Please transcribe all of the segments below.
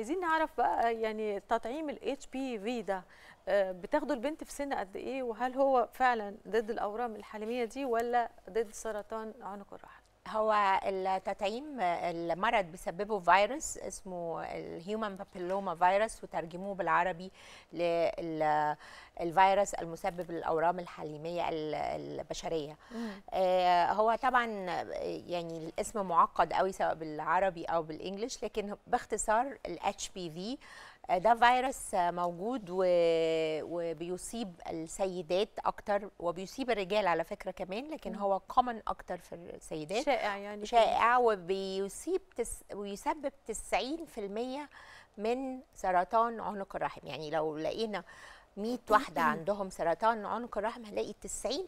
عايزين نعرف بقى يعني تطعيم الاتش بي في ده آه، بتاخده البنت في سن قد ايه وهل هو فعلا ضد الاورام الحالميه دي ولا ضد سرطان عنق الرحم هو التطعيم المرض بيسببه فيروس اسمه الهيومن بابيلوما فيروس وترجموه بالعربي للفيروس المسبب للاورام الحليميه البشريه آه، هو طبعا يعني الاسم معقد قوي سواء بالعربي او بالانجلش لكن باختصار الاتش بي في ده فيروس موجود وبيصيب السيدات اكتر وبيصيب الرجال على فكره كمان لكن هو كومن اكتر في السيدات شائع يعني شائع وبيصيب تس ويسبب 90% من سرطان عنق الرحم يعني لو لقينا 100 واحده عندهم سرطان عنق الرحم هنلاقي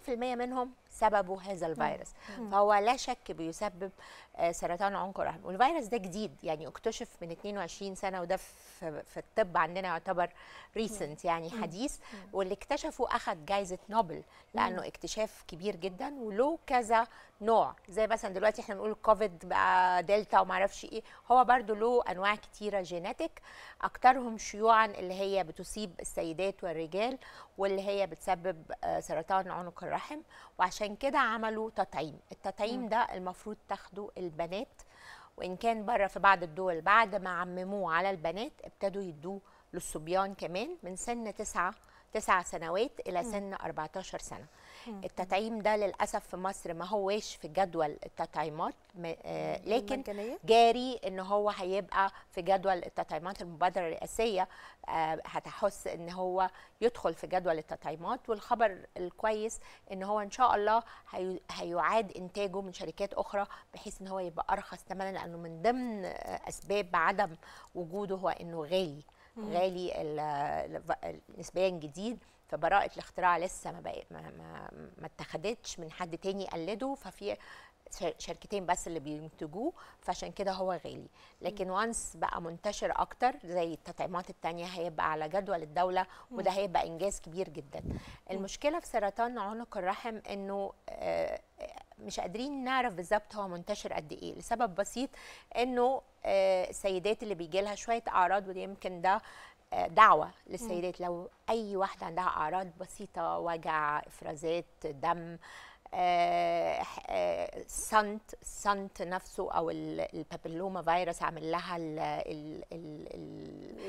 90% منهم سببه هذا الفيروس فهو لا شك بيسبب آه، سرطان عنق الرحم والفيروس ده جديد يعني اكتشف من 22 سنه وده في الطب عندنا يعتبر ريسنت يعني حديث واللي اكتشفه اخذ جائزه نوبل لانه اكتشاف كبير جدا وله كذا نوع زي مثلا دلوقتي احنا بنقول كوفيد بقى دلتا ومعرفش ايه هو برضو له انواع كتيره جيناتيك اكترهم شيوعا اللي هي بتصيب السيدات والرجال الرجال واللي هي بتسبب آه، سرطان عنق الرحم وعشان كده عملوا تطعيم التطعيم ده المفروض تاخده البنات وان كان بره في بعض الدول بعد ما عمموه على البنات ابتدوا يدوه للصبيان كمان من سن تسعة تسع سنوات الى سن 14 سنه التطعيم ده للاسف في مصر ما هوش في جدول التطعيمات آه، لكن جاري ان هو هيبقى في جدول التطعيمات المبادره الرئاسيه آه، هتحس ان هو يدخل في جدول التطعيمات والخبر الكويس ان هو ان شاء الله هيعاد انتاجه من شركات اخرى بحيث ان هو يبقى ارخص ثمنا لانه من ضمن آه، اسباب عدم وجوده هو انه غالي غالي نسبيا جديد فبراءه الاختراع لسه ما, ما, ما, ما اتخذتش من حد تاني قلده ففي شركتين بس اللي بينتجوه فعشان كده هو غالي لكن وانس بقى منتشر اكتر زي التطعيمات التانية هيبقى على جدول الدولة وده هيبقى انجاز كبير جدا المشكلة في سرطان عنق الرحم انه آه، مش قادرين نعرف بالظبط هو منتشر قد ايه لسبب بسيط انه آه، السيدات اللي بيجي لها شويه اعراض ويمكن يمكن ده آه، دعوه للسيدات لو اي واحده عندها اعراض بسيطه وجع افرازات دم آه، آه، سنت سنت نفسه او البابلوما فيروس عامل لها ال ال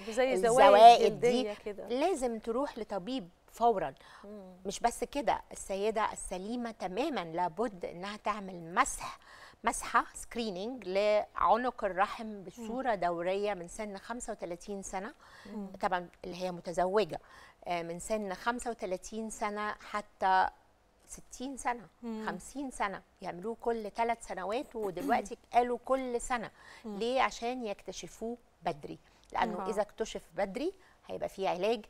ال زي الزوائد دي كده. لازم تروح لطبيب فورا مم. مش بس كده السيده السليمه تماما لابد انها تعمل مسح مسحه سكريننج لعنق الرحم بصوره دوريه من سن 35 سنه مم. طبعا اللي هي متزوجه آه، من سن 35 سنه حتى 60 سنه مم. 50 سنه يعملوه كل ثلاث سنوات ودلوقتي قالوا كل سنه مم. ليه عشان يكتشفوه بدري لانه مم. اذا اكتشف بدري هيبقى فيه علاج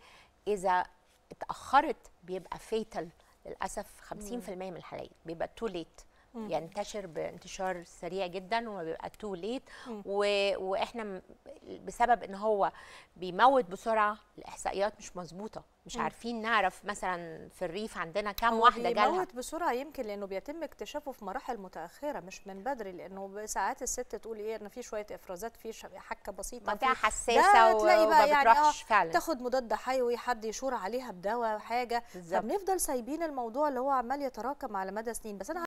اذا اتاخرت بيبقى فيتال للاسف 50% من الحالات بيبقى تو ليت ينتشر بانتشار سريع جدا وبيبقى تو ليت واحنا بسبب ان هو بيموت بسرعه الاحصائيات مش مظبوطه مش م. عارفين نعرف مثلا في الريف عندنا كام واحده جالها بيموت بسرعه يمكن لانه بيتم اكتشافه في مراحل متاخره مش من بدري لانه ساعات الست تقول ايه انا في شويه افرازات في حكه بسيطه ما فيها حساسه وما يعني بتروحش يعني آه فعلا تاخد مضاد حيوي حد يشور عليها بدواء حاجه بالزبط. فبنفضل سايبين الموضوع اللي هو عمال يتراكم على مدى سنين بس انا